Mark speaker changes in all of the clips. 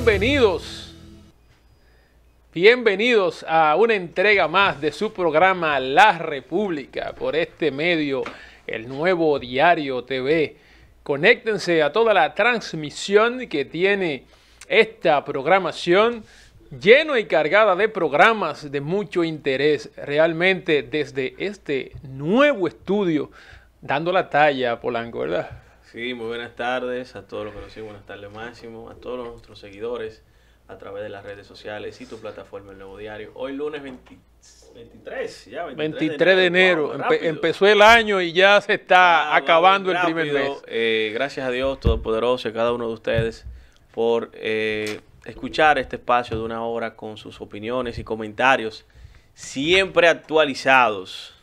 Speaker 1: bienvenidos. Bienvenidos a una entrega más de su programa La República por este medio, el nuevo diario TV. Conéctense a toda la transmisión que tiene esta programación lleno y cargada de programas de mucho interés, realmente desde este nuevo estudio, dando la talla, Polanco, ¿verdad?
Speaker 2: Sí, muy buenas tardes a todos los que nos siguen, buenas tardes Máximo, a todos nuestros seguidores a través de las redes sociales y tu plataforma El Nuevo Diario. Hoy lunes 23, ya
Speaker 1: 23, de enero. empezó el año y ya se está acabando el primer mes.
Speaker 2: Eh, gracias a Dios Todopoderoso y a cada uno de ustedes por eh, escuchar este espacio de una hora con sus opiniones y comentarios siempre actualizados.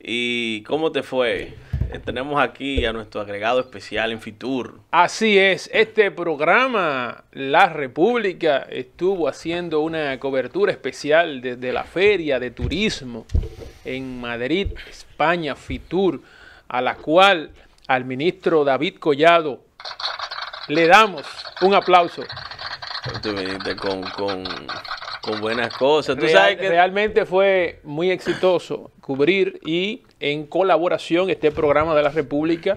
Speaker 2: ¿Y cómo te fue? Eh, tenemos aquí a
Speaker 1: nuestro agregado especial en Fitur. Así es, este programa La República estuvo haciendo una cobertura especial desde la feria de turismo en Madrid, España, Fitur, a la cual al ministro David Collado le damos un aplauso.
Speaker 2: Tú viniste con, buenas cosas. que...
Speaker 1: Realmente fue muy exitoso y en colaboración este programa de la República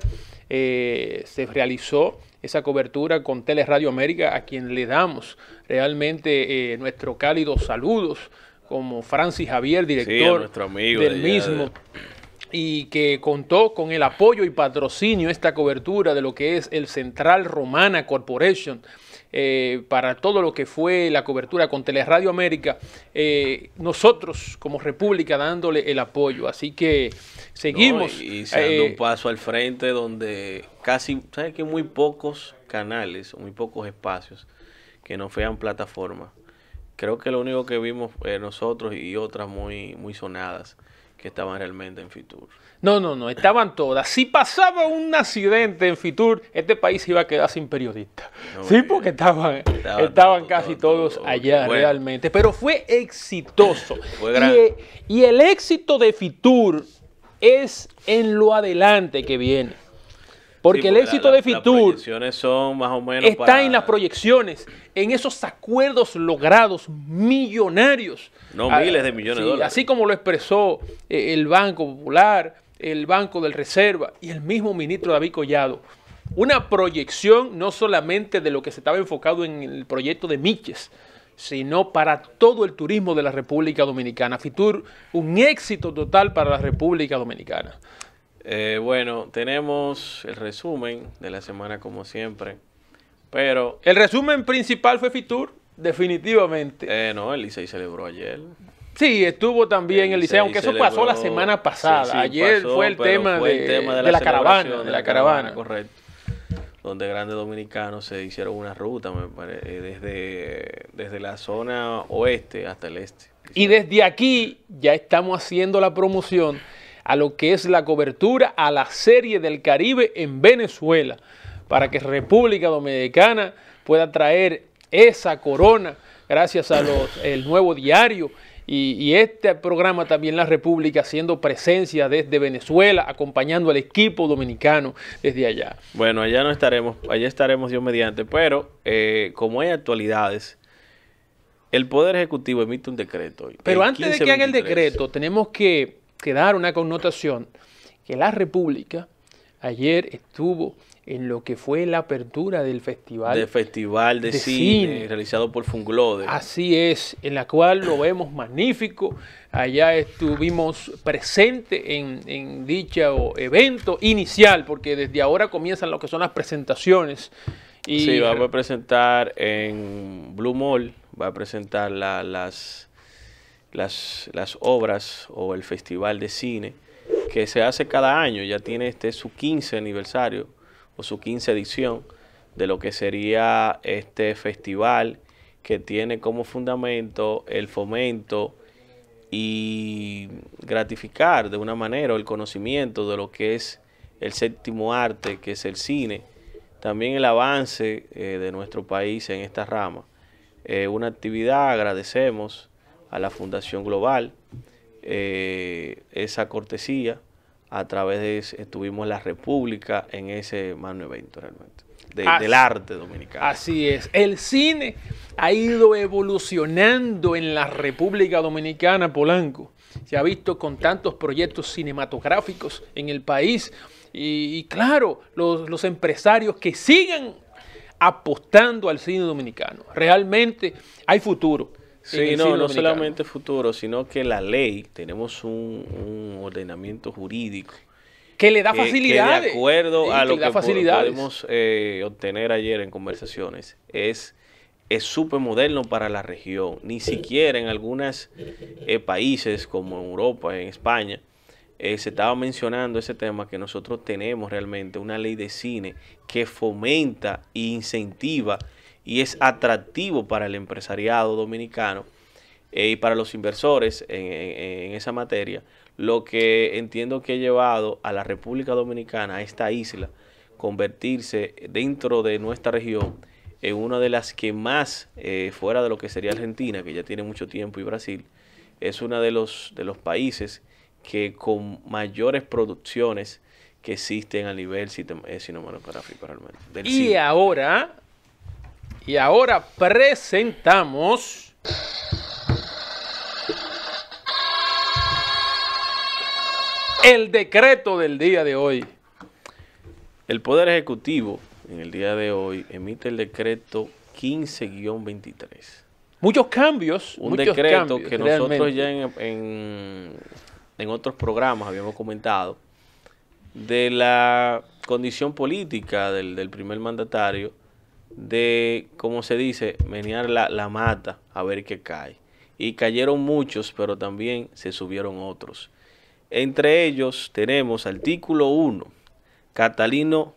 Speaker 1: eh, se realizó esa cobertura con Radio América, a quien le damos realmente eh, nuestros cálidos saludos, como Francis Javier, director del mismo. y que contó con el apoyo y patrocinio esta cobertura de lo que es el Central Romana Corporation eh, para todo lo que fue la cobertura con Teleradio América, eh, nosotros como República dándole el apoyo. Así que seguimos. y dando eh, un
Speaker 2: paso al frente donde casi, ¿sabes que Muy pocos canales, muy pocos espacios que no sean plataformas. Creo que lo único que vimos nosotros y otras muy, muy
Speaker 1: sonadas que estaban realmente en Fitur. No, no, no, estaban todas. Si pasaba un accidente en Fitur, este país iba a quedar sin periodistas. sí, porque estaban, estaban, casi todos allá realmente. Pero fue exitoso. Eh, y, el éxito de Fitur es en lo adelante que viene. Porque, el éxito de Fitur
Speaker 2: son más o menos está en las
Speaker 1: proyecciones, en esos acuerdos logrados millonarios. No, ah, miles de millones de dólares. Así como lo expresó eh, el Banco Popular, el Banco del Reserva y el mismo ministro David Collado, una proyección no solamente de lo que se estaba enfocado en el proyecto de Miches, sino para todo el turismo de la República Dominicana. Fitur, un éxito total para la República Dominicana. Eh, bueno, tenemos el resumen de la semana como siempre, pero... El resumen principal fue Fitur, definitivamente. Eh, no, el Licey celebró ayer. Sí, estuvo también el Liceo, aunque eso pasó la semana pasada. Ayer fue, el tema, de, la, caravana. la caravana,
Speaker 2: correcto. Donde grandes dominicanos se hicieron una ruta, eh,
Speaker 1: desde, desde la zona oeste hasta el este. Y desde aquí ya estamos haciendo la promoción a lo que es la cobertura a la Serie del Caribe en Venezuela, para que República Dominicana pueda traer esa corona gracias al el nuevo diario y, este programa también La República haciendo presencia desde Venezuela, acompañando al equipo dominicano desde allá.
Speaker 2: Bueno, allá no estaremos, allá estaremos yo mediante, pero eh, como hay actualidades, el Poder Ejecutivo emite un decreto. Pero antes de que haga el decreto,
Speaker 1: tenemos que dar una connotación que La República ayer estuvo en lo que fue la apertura del festival. Del
Speaker 2: festival de, cine,
Speaker 1: realizado por Funglode. Así es, en la cual lo vemos magnífico. Allá estuvimos presentes en, dicho evento inicial, porque desde ahora comienzan lo que son las presentaciones. Y sí, vamos
Speaker 2: a presentar en Blue Mall, va a presentar las, las, las obras o el festival de cine que se hace cada año, ya tiene este su 15 aniversario o su quince edición de lo que sería este festival que tiene como fundamento el fomento y gratificar de una manera el conocimiento de lo que es el séptimo arte, que es el cine, también el avance eh, de nuestro país en esta rama. Eh, una actividad, agradecemos a la Fundación Global eh, esa cortesía a través de, estuvimos la República en ese Mano evento realmente. del arte dominicano.
Speaker 1: Así es. El cine ha ido evolucionando en la República Dominicana, Polanco. Se ha visto con tantos proyectos cinematográficos en el país. Y, claro, los, los empresarios que sigan apostando al cine dominicano. Realmente hay futuro. Sí, no, no solamente
Speaker 2: futuro, sino que la ley, tenemos un, ordenamiento jurídico.
Speaker 1: Que le da facilidades. Que de acuerdo a lo que, pudimos podemos
Speaker 2: eh, obtener ayer en conversaciones, es es súper moderno para la región. Ni siquiera en algunos eh, países como en Europa, en España, eh, se estaba mencionando ese tema que nosotros tenemos realmente una ley de cine que fomenta e incentiva y es atractivo para el empresariado dominicano eh, y para los inversores en, esa materia, lo que entiendo que ha llevado a la República Dominicana, a esta isla, convertirse dentro de nuestra región en una de las que más, eh, fuera de lo que sería Argentina, que ya tiene mucho tiempo, y Brasil, es uno de los, de los países que con mayores producciones que existen a nivel sino eh, realmente. Del y
Speaker 1: ahora y ahora presentamos... El decreto del día de hoy.
Speaker 2: El Poder Ejecutivo en el día de hoy emite el decreto 15-23.
Speaker 1: Muchos cambios. Un decreto que nosotros
Speaker 2: ya en, en, otros programas habíamos comentado de la condición política del, del primer mandatario de, como se dice, menear la, mata a ver qué cae. Y cayeron muchos, pero también se subieron otros. Entre ellos tenemos artículo 1, Catalino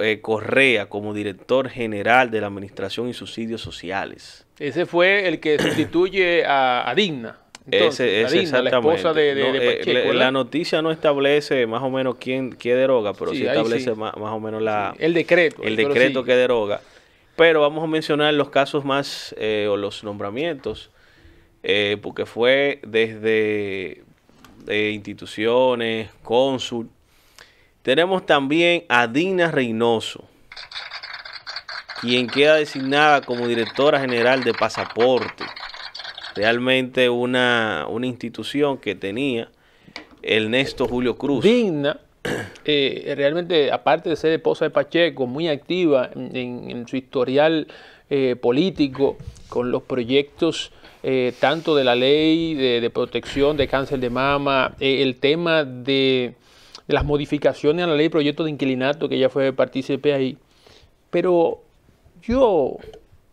Speaker 2: eh, Correa como director general de la Administración y Subsidios Sociales.
Speaker 1: Ese fue el que sustituye a, a Digna. Entonces, la esposa de, eh, la,
Speaker 2: noticia no establece más o menos quién, deroga, pero sí, establece Más, o menos la, el decreto. El decreto que deroga. Pero vamos a mencionar los casos más eh, o los nombramientos, eh, porque fue desde instituciones, cónsul. Tenemos también a Dina Reynoso, quien queda designada como directora general de pasaporte realmente una, institución
Speaker 1: que tenía Ernesto Julio Cruz. Digna, eh, realmente, aparte de ser esposa de Pacheco, muy activa en, su historial eh, político, con los proyectos eh, tanto de la ley de, protección de cáncer de mama, el tema de, las modificaciones a la ley de proyecto de inquilinato, que ella fue partícipe ahí. Pero yo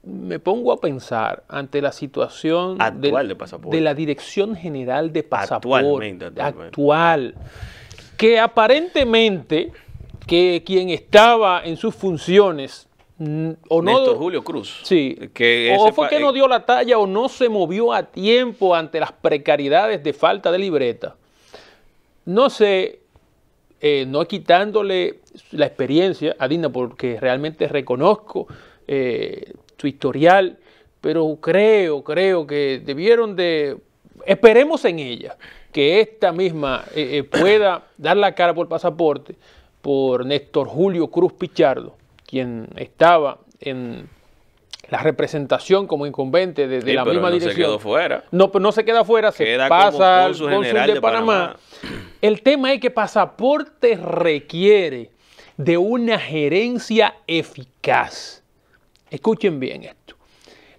Speaker 1: me pongo a pensar ante la situación actual de, la Dirección General de Pasaporte actual, que aparentemente que quien estaba en sus funciones mm, o no Néstor
Speaker 2: Julio Cruz. Sí. Que o fue que no eh
Speaker 1: dio la talla o no se movió a tiempo ante las precariedades de falta de libreta. No sé, eh, no quitándole la experiencia a Dina, porque realmente reconozco eh, su historial, pero creo, creo que debieron de, esperemos en ella, que esta misma eh, eh, pueda dar la cara por pasaporte por Néstor Julio Cruz Pichardo, quien estaba en la representación como incumbente de, la misma no dirección. Se quedó fuera. No, pero no se queda fuera, se pasa al consul de, Panamá. El tema es que pasaporte requiere de una gerencia eficaz Escuchen bien esto.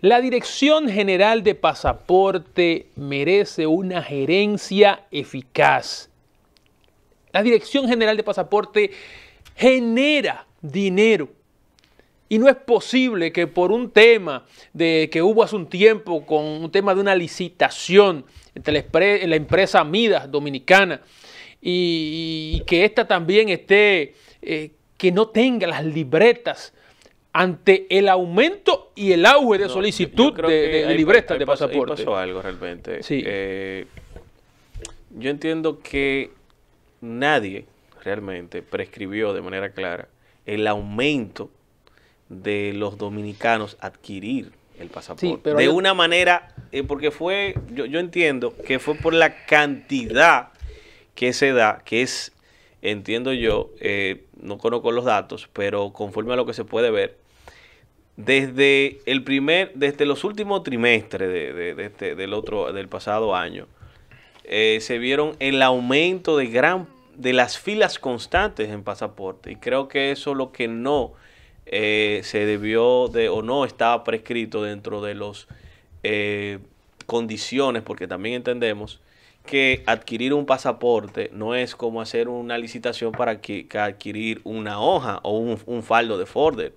Speaker 1: La Dirección General de Pasaporte merece una gerencia eficaz. La Dirección General de Pasaporte genera dinero. Y no es posible que por un tema de que hubo hace un tiempo con un tema de una licitación entre la empresa Midas dominicana y, que esta también esté, eh, que no tenga las libretas ante el aumento y el auge de solicitud de, de, de de pasaporte. pasó algo
Speaker 2: realmente. Sí. Eh, yo entiendo que nadie realmente prescribió de manera clara el aumento de los dominicanos adquirir el pasaporte. de una manera, eh, porque fue, yo, entiendo que fue por la cantidad que se da, que es entiendo yo, eh, no conozco los datos, pero conforme a lo que se puede ver, desde el primer, desde los últimos trimestres de, de, este, del otro, del pasado año, eh, se vieron el aumento de gran de las filas constantes en pasaporte. Y creo que eso lo que no eh, se debió de, o no estaba prescrito dentro de las eh, condiciones, porque también entendemos que adquirir un pasaporte no es como hacer una licitación para que, adquirir una hoja o un, un faldo de forder.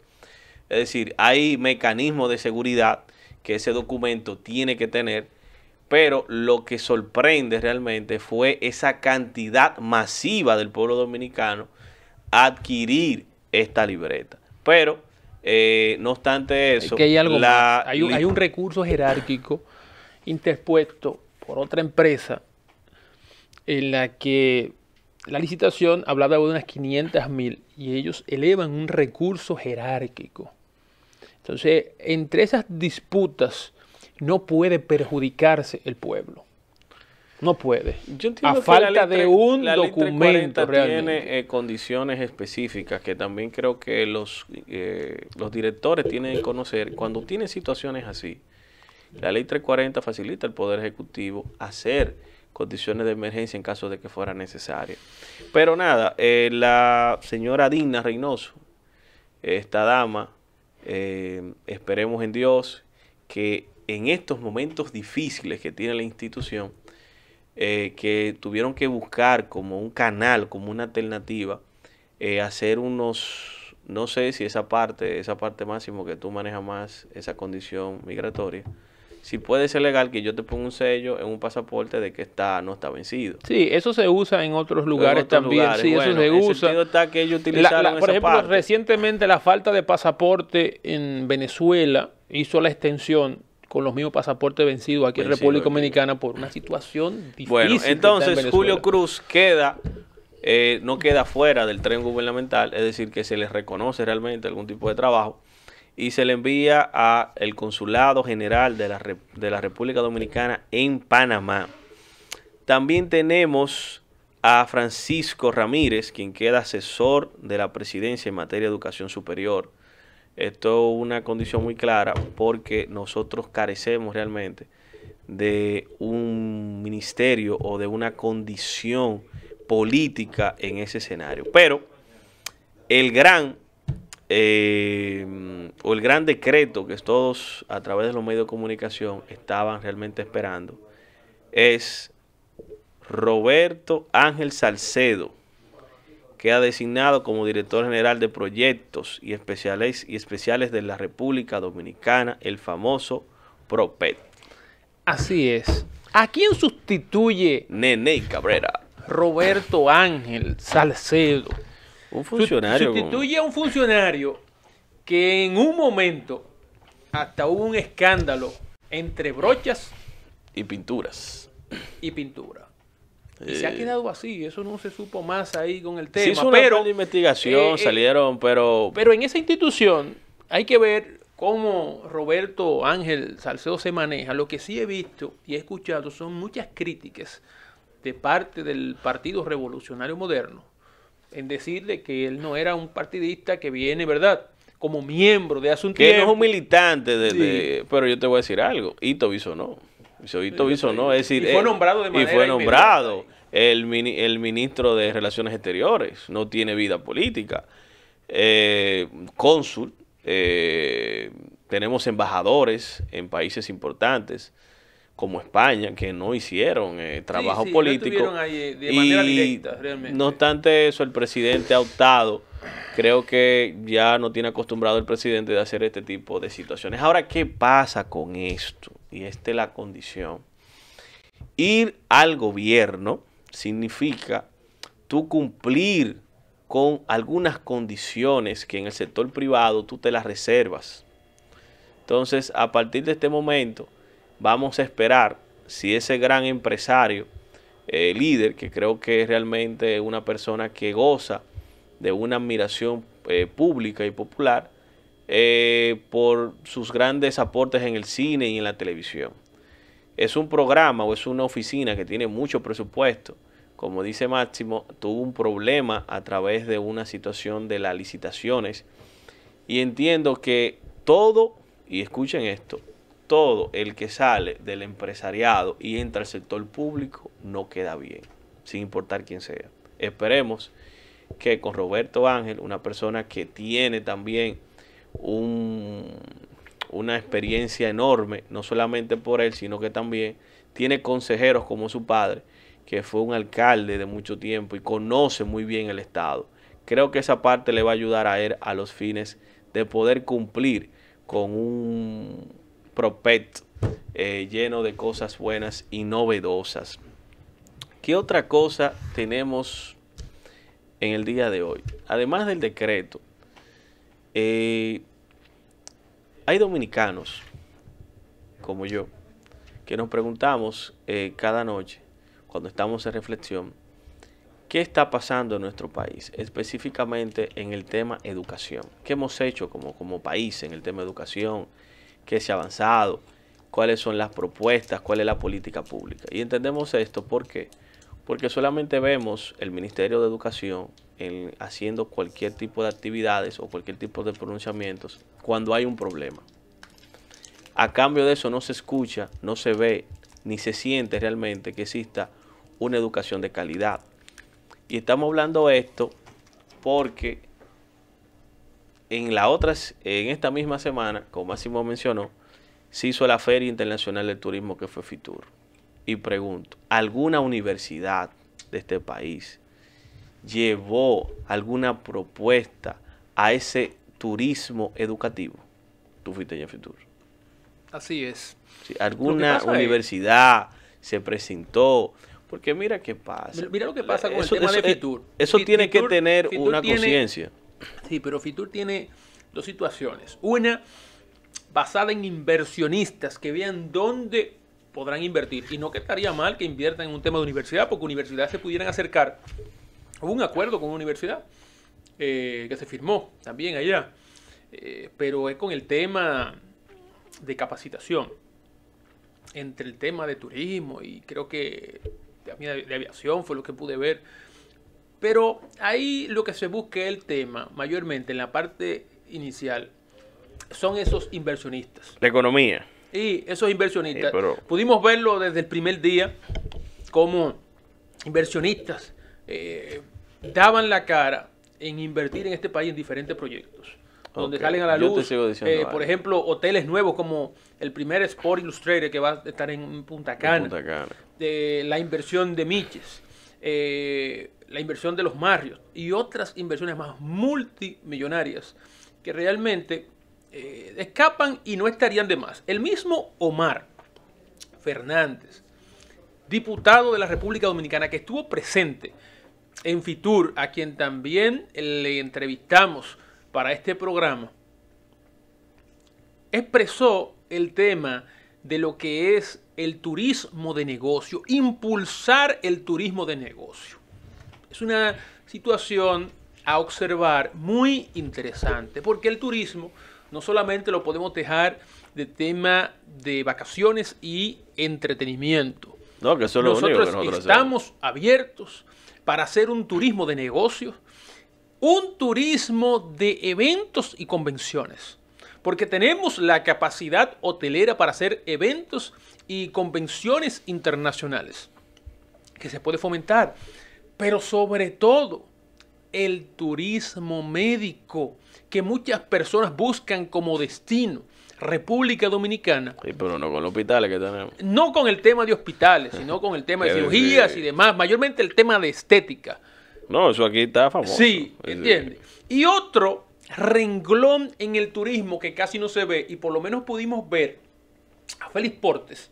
Speaker 2: Es decir, hay mecanismos de seguridad que ese documento tiene que tener, pero lo que sorprende realmente fue esa cantidad masiva del pueblo dominicano adquirir esta libreta. Pero, eh, no obstante eso, hay, hay un
Speaker 1: recurso jerárquico interpuesto por otra empresa en la que la licitación hablaba de unas 500 mil y ellos elevan un recurso jerárquico. Entonces, entre esas disputas no puede perjudicarse el pueblo. No puede. Yo a falta de un documento realmente.
Speaker 2: tiene eh, condiciones específicas que también creo que los, eh, los directores tienen que conocer. Cuando tiene situaciones así, la ley 340 facilita al Poder Ejecutivo hacer condiciones de emergencia en caso de que fuera necesario. Pero nada, eh, la señora Dina Reynoso, esta dama, eh, esperemos en Dios que en estos momentos difíciles que tiene la institución, eh, que tuvieron que buscar como un canal, como una alternativa, hacer unos, no sé si esa parte, esa parte máximo que tú manejas más, esa condición migratoria, si puede ser legal que yo te ponga un sello en un pasaporte de que está no está vencido.
Speaker 1: Sí, eso se usa en otros lugares también. Sí, eso se usa. por ejemplo, recientemente la falta de pasaporte en Venezuela hizo la extensión con los mismos pasaportes vencidos aquí en República Dominicana por una situación difícil. Bueno, entonces Julio
Speaker 2: Cruz queda eh, no queda fuera del tren gubernamental, es decir, que se le reconoce realmente algún tipo de trabajo, y se le envía a el Consulado General de la, de la República Dominicana en Panamá. También tenemos a Francisco Ramírez, quien queda asesor de la presidencia en materia de educación superior. Esto es una condición muy clara porque nosotros carecemos realmente de un ministerio o de una condición política en ese escenario. Pero el gran eh, o el gran decreto que todos a través de los medios de comunicación estaban realmente esperando es Roberto Ángel Salcedo, que ha designado como director general de proyectos y especiales, y especiales de la República Dominicana, el famoso
Speaker 1: PROPET. Así es. ¿A quién sustituye? Nene Cabrera. Roberto Ángel Salcedo. Un funcionario. Sustituye a un funcionario que en un momento hasta hubo un escándalo entre brochas y pinturas. Y pintura. se ha eh, quedado así, eso no se supo más ahí con el tema. pero investigación, eh, eh,
Speaker 2: salieron, pero.
Speaker 1: Pero en esa institución hay que ver cómo Roberto Ángel Salcedo se maneja. Lo que sí he visto y he escuchado son muchas críticas de parte del Partido Revolucionario Moderno en decirle que él no era un partidista que viene, ¿verdad? Como miembro de Asuntos. que es un
Speaker 2: militante, pero yo te voy a decir algo, Ito no. Ito no, es decir... Y fue eh, nombrado de manera Y fue nombrado el, el ministro de Relaciones Exteriores, no tiene vida política. Eh, cónsul, eh, tenemos embajadores en países importantes como España, que no hicieron eh, trabajo político. No de manera directa, No obstante eso, el presidente ha optado, creo que ya no tiene acostumbrado el presidente de hacer este tipo de situaciones. Ahora, ¿qué pasa con esto? Y esta es la condición. Ir al gobierno significa tú cumplir con algunas condiciones que en el sector privado tú te las reservas. Entonces, a partir de este momento, Vamos a esperar si ese gran empresario, eh, líder, que creo que es realmente una persona que goza de una admiración eh, pública y popular eh, por sus grandes aportes en el cine y en la televisión. Es un programa o es una oficina que tiene mucho presupuesto. Como dice Máximo, tuvo un problema a través de una situación de las licitaciones. Y entiendo que todo, y escuchen esto, todo el que sale del empresariado y entra al sector público no queda bien, sin importar quién sea. Esperemos que con Roberto Ángel, una persona que tiene también un, una experiencia enorme, no solamente por él, sino que también tiene consejeros como su padre, que fue un alcalde de mucho tiempo y conoce muy bien el Estado. Creo que esa parte le va a ayudar a él a los fines de poder cumplir con un Propet eh, lleno de cosas buenas y novedosas. ¿Qué otra cosa tenemos en el día de hoy? Además del decreto, eh, hay dominicanos como yo que nos preguntamos eh, cada noche cuando estamos en reflexión qué está pasando en nuestro país, específicamente en el tema educación. ¿Qué hemos hecho como, como país en el tema educación? qué se ha avanzado, cuáles son las propuestas, cuál es la política pública. Y entendemos esto porque porque solamente vemos el Ministerio de Educación haciendo cualquier tipo de actividades o cualquier tipo de pronunciamientos cuando hay un problema. A cambio de eso no se escucha, no se ve, ni se siente realmente que exista una educación de calidad. Y estamos hablando esto porque en la otra, en esta misma semana, como Máximo mencionó, se hizo la Feria Internacional del Turismo que fue FITUR. Y pregunto, ¿alguna universidad de este país llevó alguna propuesta a ese turismo educativo? Tú fuiste en FITUR.
Speaker 1: Así es. ¿Alguna
Speaker 2: universidad se presentó?
Speaker 1: Porque mira qué pasa. Mira lo que pasa con el tema de FITUR. Eso tiene que tener una conciencia. Sí, pero Fitur tiene dos situaciones. Una basada en inversionistas que vean dónde podrán invertir. Y no que estaría mal que inviertan en un tema de universidad, porque universidades se pudieran acercar. Hubo un acuerdo con una universidad eh, que se firmó también allá, eh, pero es con el tema de capacitación, entre el tema de turismo y creo que también de aviación fue lo que pude ver pero ahí lo que se busca el tema, mayormente en la parte inicial, son esos inversionistas.
Speaker 2: La economía.
Speaker 1: Y esos inversionistas. Pudimos verlo desde el primer día, como inversionistas eh, daban la cara en invertir en este país en diferentes proyectos. Donde salen a la luz, eh, por ejemplo, hoteles nuevos como el primer Sport Illustrator que va a estar en Punta Cana. de la inversión de Miches. Eh, la inversión de los barrios y otras inversiones más multimillonarias que realmente eh, escapan y no estarían de más. El mismo Omar Fernández, diputado de la República Dominicana, que estuvo presente en Fitur, a quien también le entrevistamos para este programa, expresó el tema de lo que es el turismo de negocio, impulsar el turismo de negocio. Es una situación a observar muy interesante, porque el turismo no solamente lo podemos dejar de tema de vacaciones y entretenimiento.
Speaker 2: No, que eso nosotros, estamos
Speaker 1: abiertos para hacer un turismo de negocios, un turismo de eventos y convenciones porque tenemos la capacidad hotelera para hacer eventos y convenciones internacionales que se puede fomentar, pero sobre todo el turismo médico que muchas personas buscan como destino. República Dominicana.
Speaker 2: Sí, pero no con los hospitales que tenemos.
Speaker 1: No con el tema de hospitales, sino con el tema de cirugías y demás, mayormente el tema de estética.
Speaker 2: No, eso aquí está famoso. Sí, entiende.
Speaker 1: Y otro renglón en el turismo que casi no se ve y por lo menos pudimos ver a Félix Portes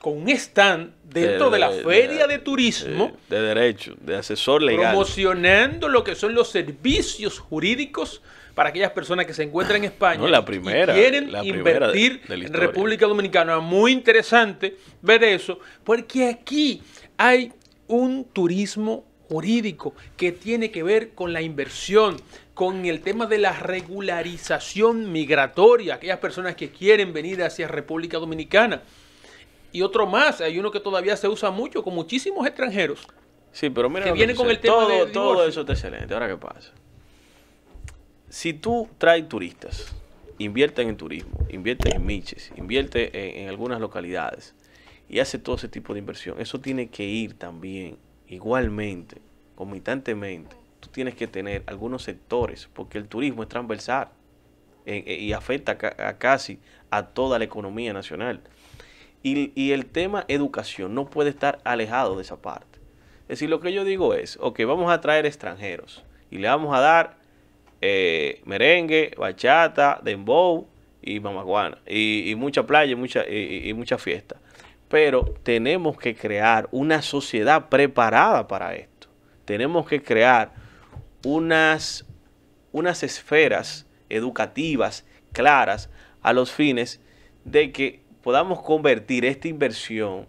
Speaker 1: con un stand dentro de, la feria de, turismo
Speaker 2: de, derecho, de asesor legal,
Speaker 1: promocionando lo que son los servicios jurídicos para aquellas personas que se encuentran en España la primera, y quieren invertir en República Dominicana. Muy interesante ver eso, porque aquí hay un turismo jurídico que tiene que ver con la inversión, con el tema de la regularización migratoria, aquellas personas que quieren venir hacia República Dominicana. Y otro más, hay uno que todavía se usa mucho con muchísimos extranjeros. Sí, pero mira que con el tema todo, todo eso
Speaker 2: está excelente. Ahora qué pasa. Si tú traes turistas, inviertes en turismo, inviertes en miches, invierte en, en algunas localidades y hace todo ese tipo de inversión. Eso tiene que ir también, igualmente, comitantemente, tienes que tener algunos sectores, porque el turismo es transversal eh, eh, y afecta a, casi a toda la economía nacional. Y, el tema educación no puede estar alejado de esa parte. Es decir, lo que yo digo es, ok, vamos a traer extranjeros y le vamos a dar eh, merengue, bachata, dembow y mamaguana, y, mucha playa y mucha, y, y mucha fiesta. Pero tenemos que crear una sociedad preparada para esto. Tenemos que crear unas, unas esferas educativas claras a los fines de que podamos convertir esta inversión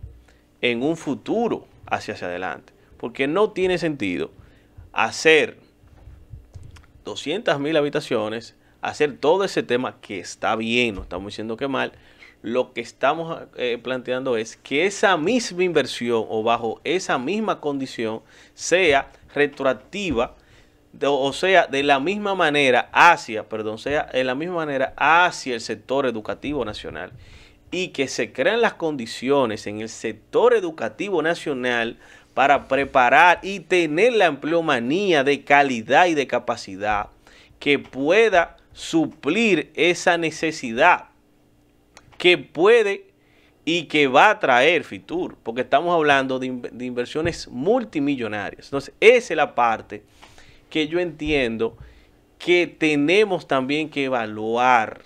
Speaker 2: en un futuro hacia hacia adelante. Porque no tiene sentido hacer 200 mil habitaciones, hacer todo ese tema que está bien, no estamos diciendo que mal. Lo que estamos eh, planteando es que esa misma inversión o bajo esa misma condición sea retroactiva o sea, de la misma manera hacia, perdón, sea de la misma manera hacia el sector educativo nacional y que se crean las condiciones en el sector educativo nacional para preparar y tener la empleomanía de calidad y de capacidad que pueda suplir esa necesidad que puede y que va a traer Fitur, porque estamos hablando de, de inversiones multimillonarias. Entonces, esa es la parte que yo entiendo que tenemos también que evaluar.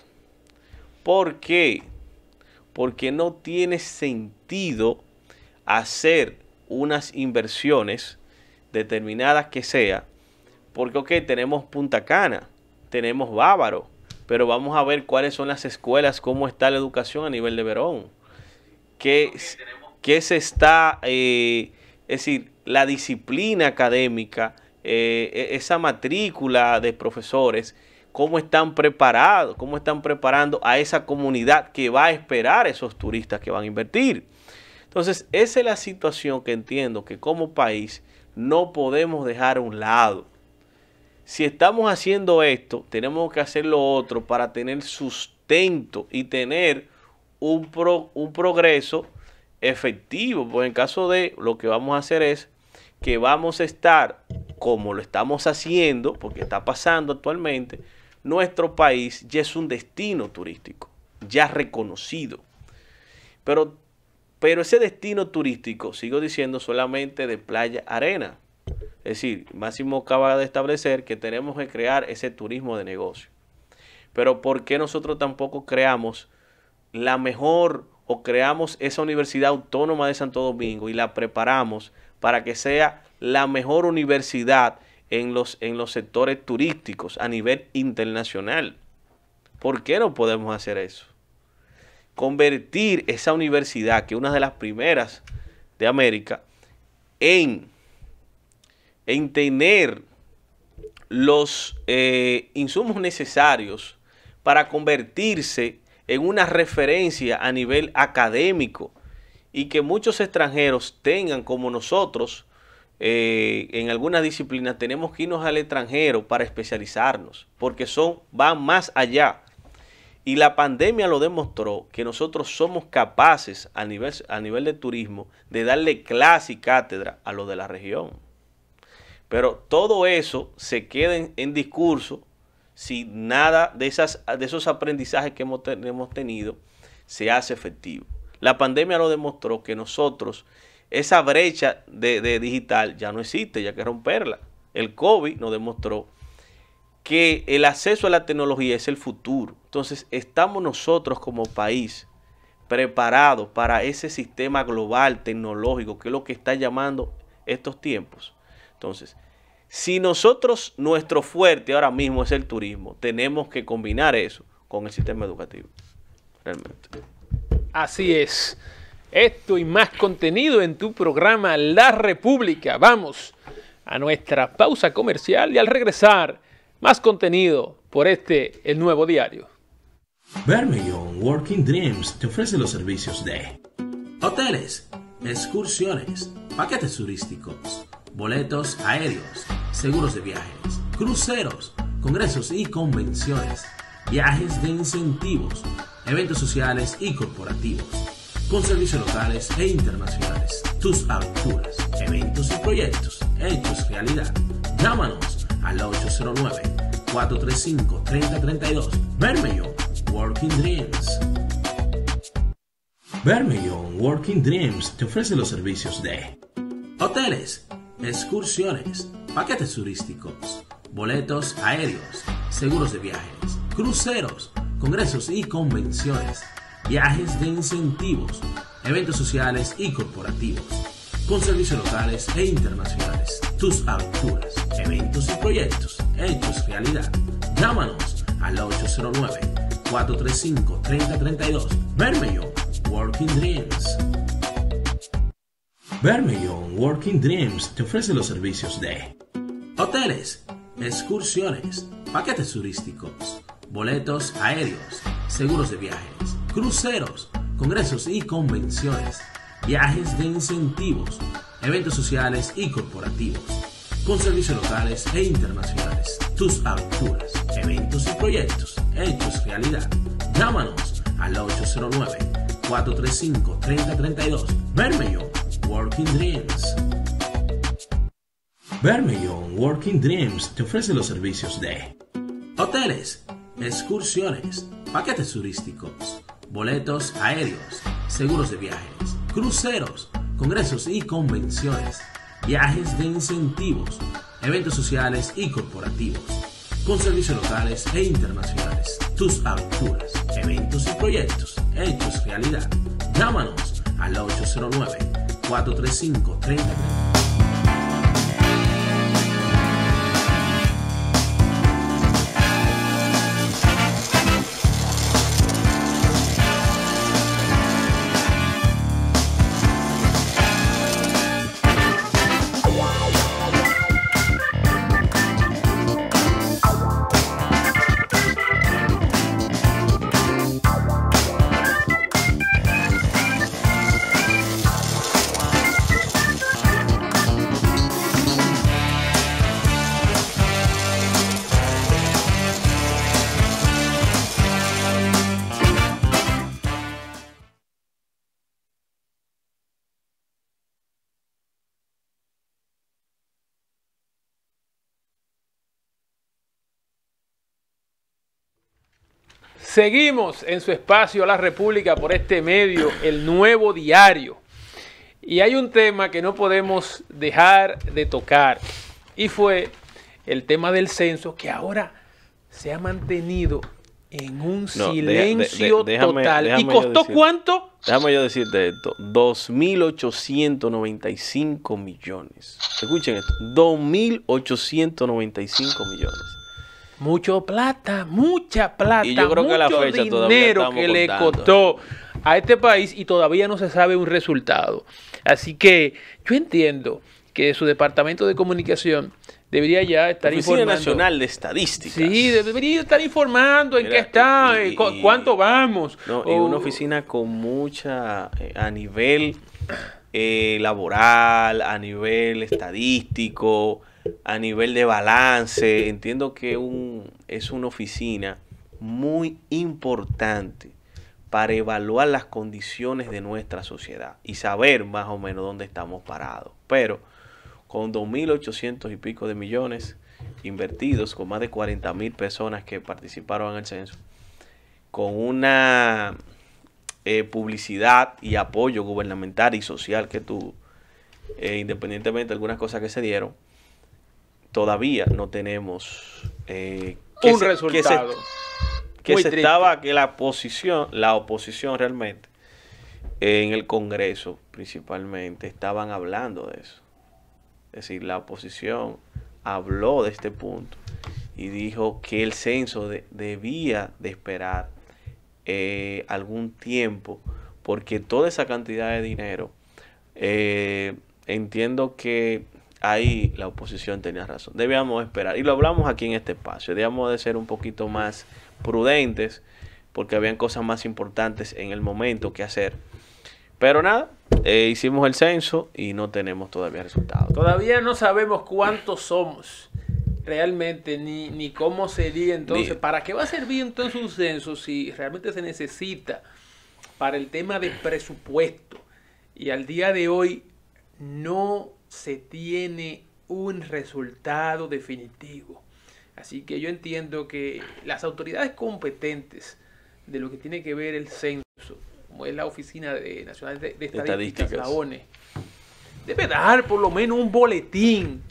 Speaker 2: ¿Por qué? Porque no tiene sentido hacer unas inversiones determinadas que sea. Porque, ok, tenemos Punta Cana, tenemos Bávaro, pero vamos a ver cuáles son las escuelas, cómo está la educación a nivel de Verón. ¿Qué, qué se está, eh, es decir, la disciplina académica eh, e-, esa matrícula de profesores, cómo están preparados, cómo están preparando a esa comunidad que va a esperar esos turistas que van a invertir. Entonces, esa es la situación que entiendo que como país no podemos dejar a un lado. Si estamos haciendo esto, tenemos que hacer lo otro para tener sustento y tener un, un progreso efectivo. Pues en caso de lo que vamos a hacer es que vamos a estar como lo estamos haciendo, porque está pasando actualmente, nuestro país ya es un destino turístico, ya reconocido. Pero, pero ese destino turístico, sigo diciendo, solamente de playa arena. Es decir, Máximo acaba de establecer que tenemos que crear ese turismo de negocio. Pero ¿por qué nosotros tampoco creamos la mejor o creamos esa universidad autónoma de Santo Domingo y la preparamos para que sea la mejor universidad en los, en los sectores turísticos a nivel internacional. ¿Por qué no podemos hacer eso? Convertir esa universidad, que es una de las primeras de América, en, en tener los eh, insumos necesarios para convertirse en una referencia a nivel académico y que muchos extranjeros tengan como nosotros eh, en algunas disciplinas tenemos que irnos al extranjero para especializarnos, porque son, van más allá. Y la pandemia lo demostró que nosotros somos capaces a nivel, a nivel de turismo de darle clase y cátedra a lo de la región. Pero todo eso se queda en, discurso si nada de, esas, de esos aprendizajes que hemos, hemos tenido se hace efectivo. La pandemia lo demostró que nosotros esa brecha de, digital ya no existe, ya hay que romperla. El COVID nos demostró que el acceso a la tecnología es el futuro. Entonces, estamos nosotros como país preparados para ese sistema global tecnológico, que es lo que está llamando estos tiempos. Entonces, si nosotros, nuestro fuerte ahora mismo es el turismo, tenemos que combinar eso con el sistema educativo. Realmente.
Speaker 1: Así es. Esto y más contenido en tu programa La República. Vamos a nuestra pausa comercial y al regresar, más contenido por este, el nuevo diario.
Speaker 3: Bermellón Working Dreams te ofrece los servicios de
Speaker 1: hoteles, excursiones, paquetes turísticos,
Speaker 3: boletos aéreos, seguros de viajes, cruceros, congresos y convenciones, viajes de incentivos, eventos sociales y corporativos con servicios locales e internacionales. Tus aventuras, eventos y proyectos hechos realidad. Llámanos al 809-435-3032. Bermellón Working Dreams. Bermellón Working Dreams te ofrece los servicios de hoteles, excursiones, paquetes turísticos, boletos aéreos, seguros de viajes, cruceros, congresos y convenciones viajes de incentivos, eventos sociales y corporativos, con servicios locales e internacionales, tus aventuras, eventos y proyectos hechos realidad. Llámanos al 809-435-3032. Vermellón Working Dreams. Bermellón Working Dreams te ofrece los servicios de hoteles, excursiones, paquetes turísticos, boletos aéreos, seguros de viajes cruceros, congresos y convenciones, viajes de incentivos, eventos sociales y corporativos, con servicios locales e internacionales, tus aventuras, eventos y proyectos hechos realidad. Llámanos al 809-435-3032, Vermellón Working Dreams. Bermellón Working Dreams te ofrece los servicios de hoteles, excursiones, paquetes turísticos boletos aéreos, seguros de viajes, cruceros, congresos y convenciones, viajes de incentivos, eventos sociales y corporativos, con servicios locales e internacionales, tus aventuras, eventos y proyectos hechos realidad. Llámanos al 809 435 3030
Speaker 1: Seguimos en su espacio a La República por este medio, el nuevo diario. Y hay un tema que no podemos dejar de tocar. Y fue el tema del censo que ahora se ha mantenido en un silencio total. ¿Y costó cuánto?
Speaker 2: Déjame yo decirte esto. 2.895 millones. Escuchen esto. 2.895 millones
Speaker 1: mucho plata, mucha plata, mucho dinero que le costó a este país y todavía no se sabe un resultado. Así que yo entiendo que su departamento de comunicación debería ya estar informando. Oficina Nacional de Estadísticas. Sí, debería estar informando en qué está, cuánto vamos. No, y oh. una oficina con
Speaker 2: mucha, eh, a nivel eh, laboral, a nivel estadístico, a nivel de balance. Entiendo que es una oficina muy importante para evaluar las condiciones de nuestra sociedad y saber más o menos dónde estamos parados. Pero con 2.800 y pico de millones invertidos, con más de 40.000 personas que participaron en el censo, con una eh, publicidad y apoyo gubernamental y social que tuvo, eh, independientemente de algunas cosas que se dieron, todavía no tenemos eh, un resultado. Que se, estaba que la oposición, la oposición realmente, en el Congreso principalmente, estaban hablando de eso. Es decir, la oposición habló de este punto y dijo que el censo debía de esperar eh, algún tiempo porque toda esa cantidad de dinero eh, entiendo que ahí la oposición tenía razón. Debíamos esperar. Y lo hablamos aquí en este espacio. Debíamos de ser un poquito más prudentes porque habían cosas más importantes en el momento que hacer. Pero nada, eh, hicimos el censo y no tenemos todavía resultados.
Speaker 1: Todavía no sabemos cuántos somos realmente, ni, ni cómo sería entonces. ¿Para qué va a servir entonces un censo si realmente se necesita para el tema de presupuesto? Y al día de hoy no se tiene un resultado definitivo. Así que yo entiendo que las autoridades competentes de lo que tiene que ver el censo, como es la Oficina de Nacional de, Estadísticas, la ONE, debe dar por lo menos un boletín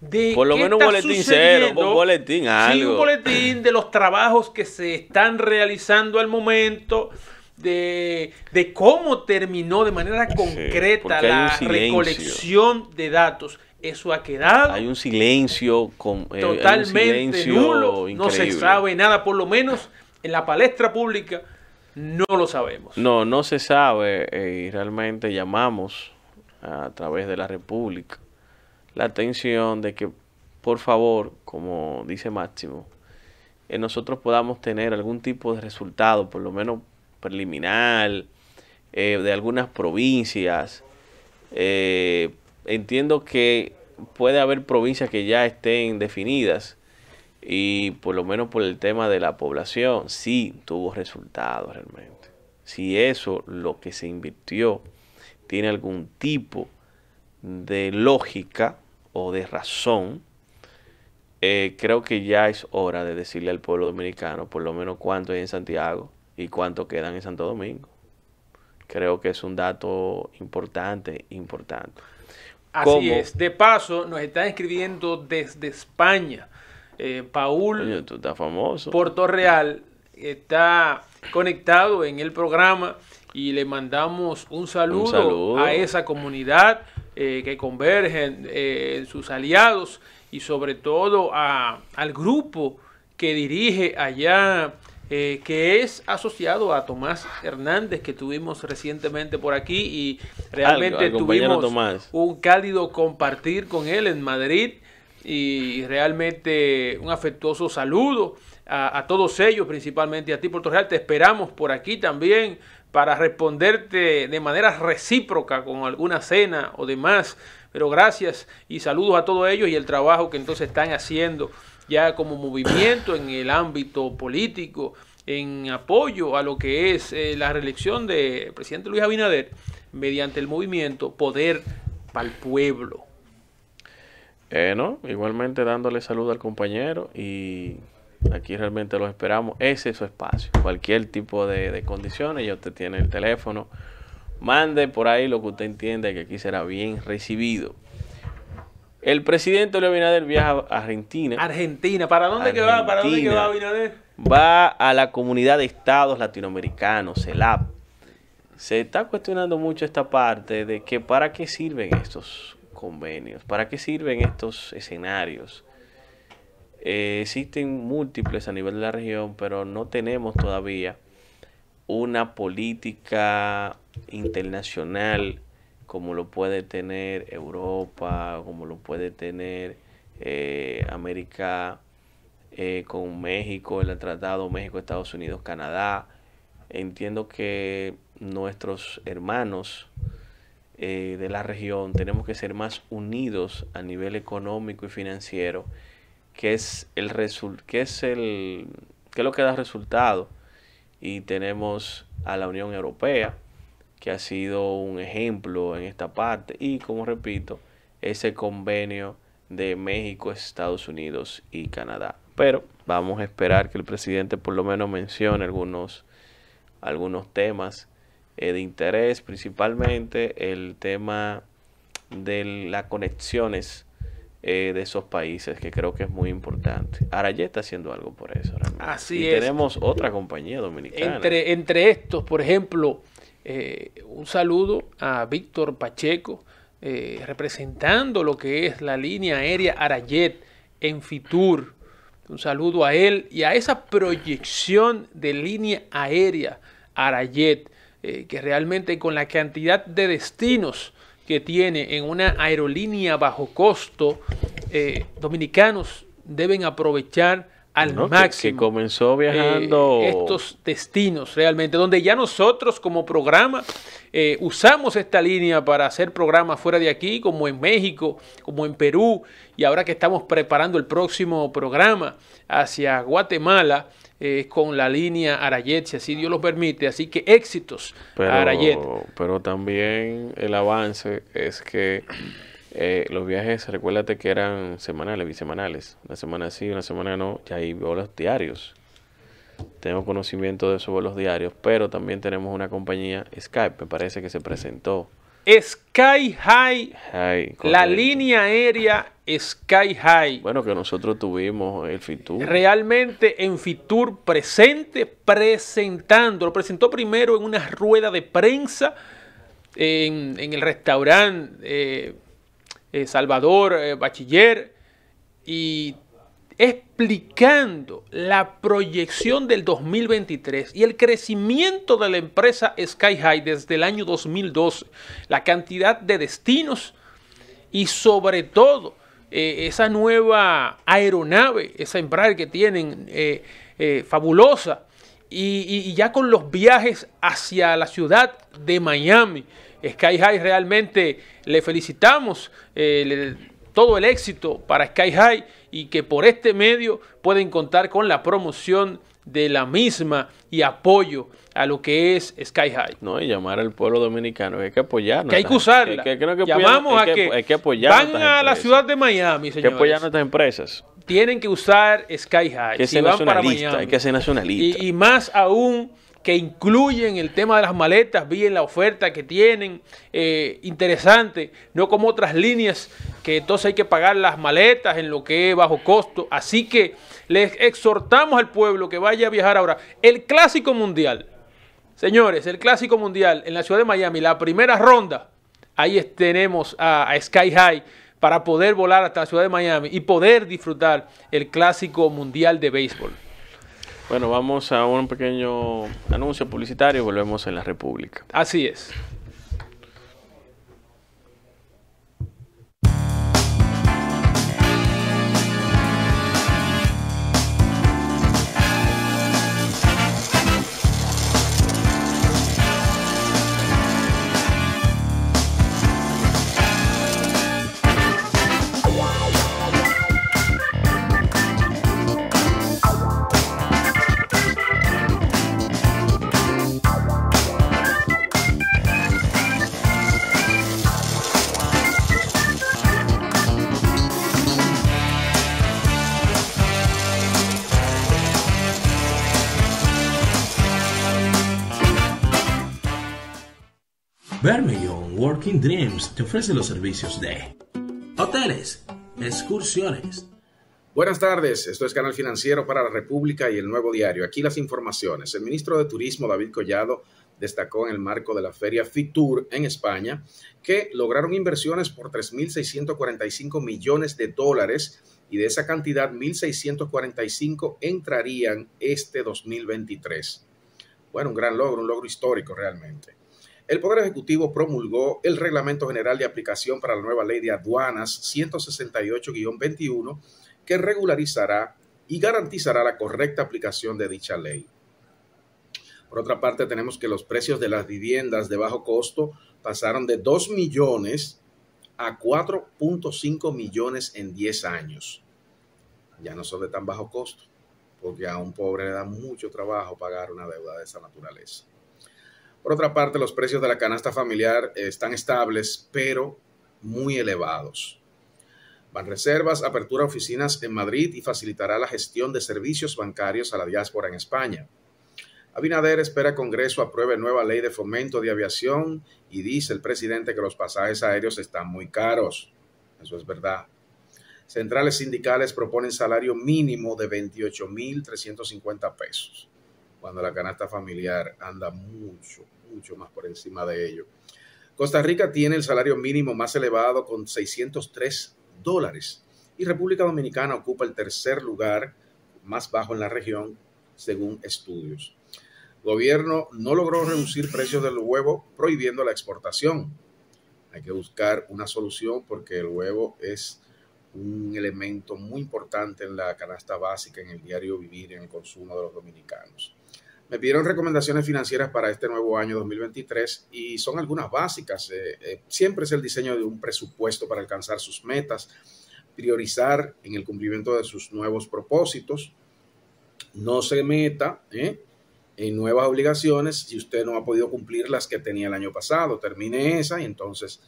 Speaker 1: de por lo menos un boletín cero, boletín algo. Sí, un boletín de los trabajos que se están realizando al momento, de, de cómo terminó de manera concreta la recolección de datos. Eso ha quedado.
Speaker 2: Hay un silencio con, eh, totalmente silencio nulo. No se sabe
Speaker 1: nada, por lo menos en la palestra pública no lo sabemos.
Speaker 2: No, no se sabe eh, y realmente llamamos a través de la República la atención de que, por favor, como dice Máximo, eh, nosotros podamos tener algún tipo de resultado, por lo menos preliminar eh, de algunas provincias. Eh, entiendo que puede haber provincias que ya estén definidas y por lo menos por el tema de la población, sí tuvo resultados realmente. Si eso, lo que se invirtió, tiene algún tipo de lógica o de razón, eh, creo que ya es hora de decirle al pueblo dominicano, por lo menos cuánto hay en Santiago, y cuánto quedan en Santo Domingo. Creo que es un dato importante, importante.
Speaker 1: Así es. De paso, nos están escribiendo desde España. Eh, Paul Puerto
Speaker 2: tú estás famoso.
Speaker 1: Real está conectado en el programa y le mandamos un saludo, a esa comunidad eh, que convergen, eh, sus aliados y sobre todo a, al grupo que dirige allá eh, que es asociado a Tomás Hernández, que tuvimos recientemente por aquí y realmente tuvimos un cálido compartir con él en Madrid y realmente un afectuoso saludo a, a todos ellos, principalmente a ti, Puerto Real. Te esperamos por aquí también para responderte de manera recíproca con alguna cena o demás. Pero gracias y saludos a todos ellos y el trabajo que entonces están haciendo ya como movimiento en el ámbito político, en apoyo a lo que es eh, la reelección del presidente Luis Abinader, mediante el movimiento Poder para el Pueblo.
Speaker 2: Bueno, eh, igualmente dándole saludo al compañero y aquí realmente lo esperamos. Ese es su espacio. Cualquier tipo de, de condiciones, ya usted tiene el teléfono. Mande por ahí lo que usted entiende que aquí será bien recibido. El presidente Luis Abinader viaja a Argentina. Argentina, ¿para dónde que va? ¿Para dónde que va Abinader? Va a la comunidad de estados latinoamericanos, CELAP. Se está cuestionando mucho esta parte de que para qué sirven estos convenios, para qué sirven estos escenarios. Eh, existen múltiples a nivel de la región, pero no tenemos todavía una política internacional como lo puede tener Europa, como lo puede tener eh, América eh, con México, el Tratado México, Estados Unidos, Canadá. Entiendo que nuestros hermanos eh, de la región tenemos que ser más unidos a nivel económico y financiero, que es el que es el que es lo que da resultado. Y tenemos a la Unión Europea que ha sido un ejemplo en esta parte. Y como repito, ese convenio de México, Estados Unidos y Canadá. Pero vamos a esperar que el presidente por lo menos mencione algunos, algunos temas eh, de interés, principalmente el tema de las conexiones eh, de esos países, que creo que es muy importante. Araya está haciendo algo por eso. Así y Tenemos otra compañía dominicana. Entre,
Speaker 1: entre estos, por ejemplo, eh, un saludo a Víctor Pacheco, eh, representando lo que es la línea aérea Arayet en Fitur. Un saludo a él y a esa proyección de línea aérea Arayet, eh, que realmente con la cantidad de destinos que tiene en una aerolínea bajo costo, dominicanos deben aprovechar al máximo. Que,
Speaker 2: comenzó eh, viajando. estos
Speaker 1: destinos realmente, donde ya nosotros como programa eh, usamos esta línea para hacer programas fuera de aquí, como en México, como en Perú, y ahora que estamos preparando el próximo programa hacia Guatemala. Eh, con la línea Arayet, si así Dios lo permite. Así que éxitos pero, Arayet.
Speaker 2: Pero también el avance es que eh, los viajes, recuérdate que eran semanales, bisemanales. Una semana sí, una semana no. Ya hay vuelos diarios. Tenemos conocimiento de esos vuelos diarios, pero también tenemos una compañía, Skype, me parece que se presentó.
Speaker 1: Sky High, la línea aérea Sky High. Bueno, que nosotros tuvimos el Fitur. Realmente en Fitur presente, presentando. Lo presentó primero en una rueda de prensa en, el restaurante eh, eh, Salvador, eh, bachiller, y explicando la proyección del 2023 y el crecimiento de la empresa Sky High desde el año 2012, la cantidad de destinos y sobre todo eh, esa nueva aeronave, esa Embraer que tienen, fabulosa, y, ya con los viajes hacia la ciudad de Miami, Sky High realmente le felicitamos eh, todo el éxito para Sky High y que por este medio pueden contar con la promoción de la misma y apoyo a lo que es Sky High. No, y llamar al pueblo dominicano, hay que apoyarnos. Que hay que usarla. Llamamos a que, van a, la ciudad de Miami, señores. Hay que apoyar a nuestras
Speaker 2: empresas.
Speaker 1: Tienen que usar Sky High. si van para Miami. Hay que
Speaker 2: ser nacionalista.
Speaker 1: y más aún que incluyen el tema de las maletas, vi la oferta que tienen, eh, interesante, no como otras líneas que entonces hay que pagar las maletas en lo que es bajo costo. Así que les exhortamos al pueblo que vaya a viajar ahora. El Clásico Mundial, señores, el Clásico Mundial en la ciudad de Miami, la primera ronda, ahí tenemos a Sky High para poder volar hasta la ciudad de Miami y poder disfrutar el Clásico Mundial de Béisbol.
Speaker 2: Bueno, vamos a un pequeño anuncio publicitario y volvemos en la República.
Speaker 1: Así es.
Speaker 3: King Dreams te ofrece los servicios de
Speaker 4: hoteles, excursiones. Buenas tardes, esto es Canal Financiero para la República y el Nuevo Diario. Aquí las informaciones. El ministro de Turismo, David Collado, destacó en el marco de la feria Fitur en España que lograron inversiones por 3.645 millones de dólares y de esa cantidad 1.645 entrarían este 2023. Bueno, un gran logro, un logro histórico realmente el Poder Ejecutivo promulgó el Reglamento General de Aplicación para la nueva Ley de Aduanas 168-21 que regularizará y garantizará la correcta aplicación de dicha ley. Por otra parte, tenemos que los precios de las viviendas de bajo costo pasaron de 2 millones a 4.5 millones en 10 años. Ya no son de tan bajo costo, porque a un pobre le da mucho trabajo pagar una deuda de esa naturaleza. Por otra parte, los precios de la canasta familiar eh, están estables, pero muy elevados. Banreservas apertura oficinas en Madrid y facilitará la gestión de servicios bancarios a la diáspora en España. Abinader espera Congreso apruebe nueva ley de fomento de aviación y dice el presidente que los pasajes aéreos están muy caros. Eso es verdad. Centrales sindicales proponen salario mínimo de 28.350 pesos, cuando la canasta familiar anda mucho mucho más por encima de ello. Costa Rica tiene el salario mínimo más elevado con 603 dólares y República Dominicana ocupa el tercer lugar más bajo en la región según estudios. El gobierno no logró reducir precios del huevo prohibiendo la exportación. Hay que buscar una solución porque el huevo es un elemento muy importante en la canasta básica, en el diario vivir, en el consumo de los dominicanos. Me pidieron recomendaciones financieras para este nuevo año 2023 y son algunas básicas. Eh, eh, siempre es el diseño de un presupuesto para alcanzar sus metas, priorizar en el cumplimiento de sus nuevos propósitos. No se meta ¿eh? en nuevas obligaciones si usted no ha podido cumplir las que tenía el año pasado. Termine esa y entonces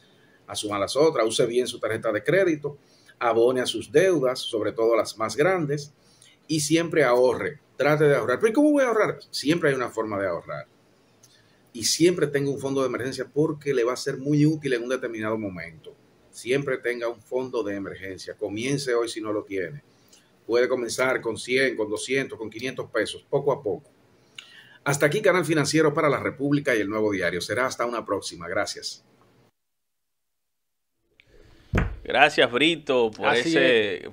Speaker 4: asuma las otras. Use bien su tarjeta de crédito, abone a sus deudas, sobre todo las más grandes y siempre ahorre. Trate de ahorrar. ¿Pero cómo voy a ahorrar? Siempre hay una forma de ahorrar. Y siempre tenga un fondo de emergencia porque le va a ser muy útil en un determinado momento. Siempre tenga un fondo de emergencia. Comience hoy si no lo tiene. Puede comenzar con 100, con 200, con 500 pesos, poco a poco. Hasta aquí Canal Financiero para la República y el Nuevo Diario. Será hasta una próxima. Gracias.
Speaker 2: Gracias, Brito, por,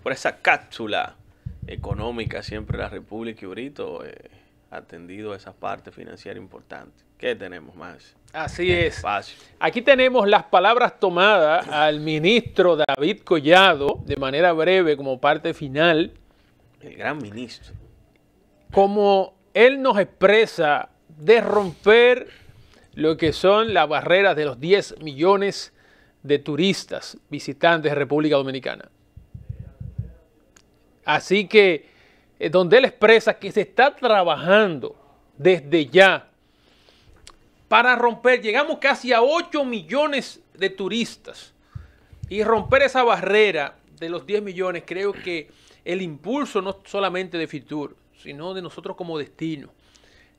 Speaker 2: por esa cápsula económica siempre la República y Brito ha eh, atendido a esa parte financiera importante. ¿Qué tenemos más?
Speaker 1: Así este es. Aquí tenemos las palabras tomadas al ministro David Collado de manera breve como parte final. El gran ministro. Como él nos expresa de romper lo que son las barreras de los 10 millones de turistas visitantes de República Dominicana. Así que eh, donde él expresa que se está trabajando desde ya para romper, llegamos casi a 8 millones de turistas y romper esa barrera de los 10 millones, creo que el impulso no solamente de Fitur, sino de nosotros como destino.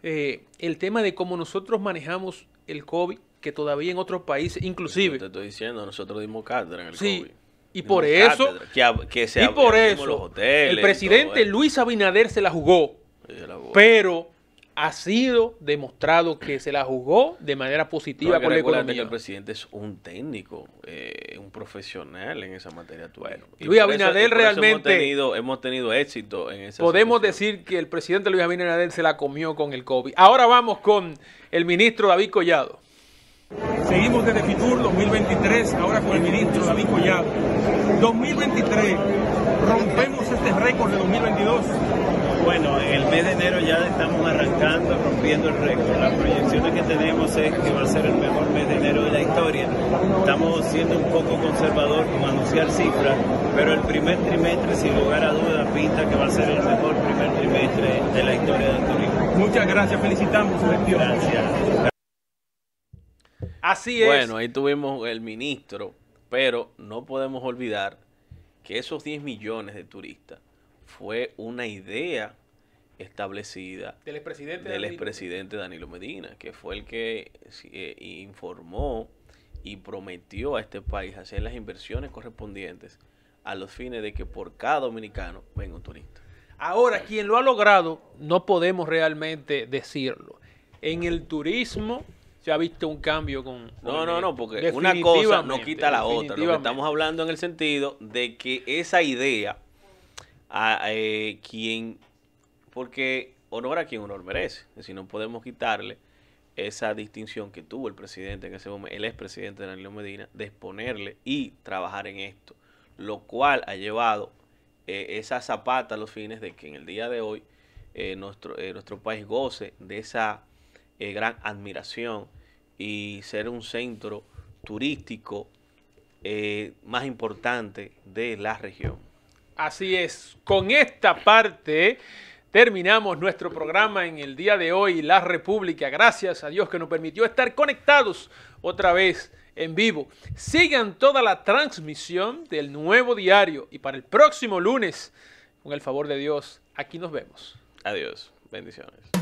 Speaker 1: Eh, el tema de cómo nosotros manejamos el COVID, que todavía en otros países, inclusive. te estoy diciendo, nosotros dimos cátedra en el COVID. Y por eso, por el presidente Luis Abinader se la jugó, pero ha sido demostrado que se la jugó de manera positiva con la economía.
Speaker 2: el presidente es un técnico, eh, un profesional en esa materia. actual. y Luis Abinader realmente... Hemos tenido, hemos tenido, éxito en esa Podemos
Speaker 1: decir que el presidente Luis Abinader se la comió con el COVID. Ahora vamos con el ministro David Collado. Seguimos desde FITUR 2023, ahora con el ministro David Collado. 2023, rompemos este récord de 2022. Bueno, en el
Speaker 2: mes de enero ya estamos arrancando, rompiendo el récord. Las proyecciones que tenemos es que va a ser el mejor mes de enero de la historia. Estamos siendo un poco conservador con anunciar cifras, pero el primer trimestre, sin lugar a dudas, pinta que va a ser el mejor primer trimestre de la historia del turismo. Muchas gracias, felicitamos. su Gracias. Así es. Bueno, ahí tuvimos el ministro, pero no podemos olvidar que esos 10 millones de turistas fue una idea establecida del expresidente, del Danilo. Medina, que fue el que eh, informó y prometió a este país hacer las inversiones correspondientes a los fines de que por cada dominicano venga un turista.
Speaker 1: Ahora, quien lo ha logrado, no podemos realmente decirlo. En el turismo se ha visto un cambio con... no, no, no, porque una cosa no quita la otra. Lo que
Speaker 2: estamos hablando en el sentido de que esa idea, a, eh, quien... Porque honor a quien honor merece. si no podemos quitarle esa distinción que tuvo el presidente en ese momento, el expresidente Danilo Medina, de exponerle y trabajar en esto. Lo cual ha llevado eh, esa zapata a los fines de que en el día de hoy eh, nuestro, nuestro país goce de esa eh, gran admiración y ser un centro turístico eh, más importante
Speaker 1: de la región. Así es, con esta parte terminamos nuestro programa en el día de hoy, La República. Gracias a Dios que nos permitió estar conectados otra vez en vivo. Sigan toda la transmisión del nuevo diario y para el próximo lunes, con el favor de Dios, aquí nos vemos. Adiós, bendiciones.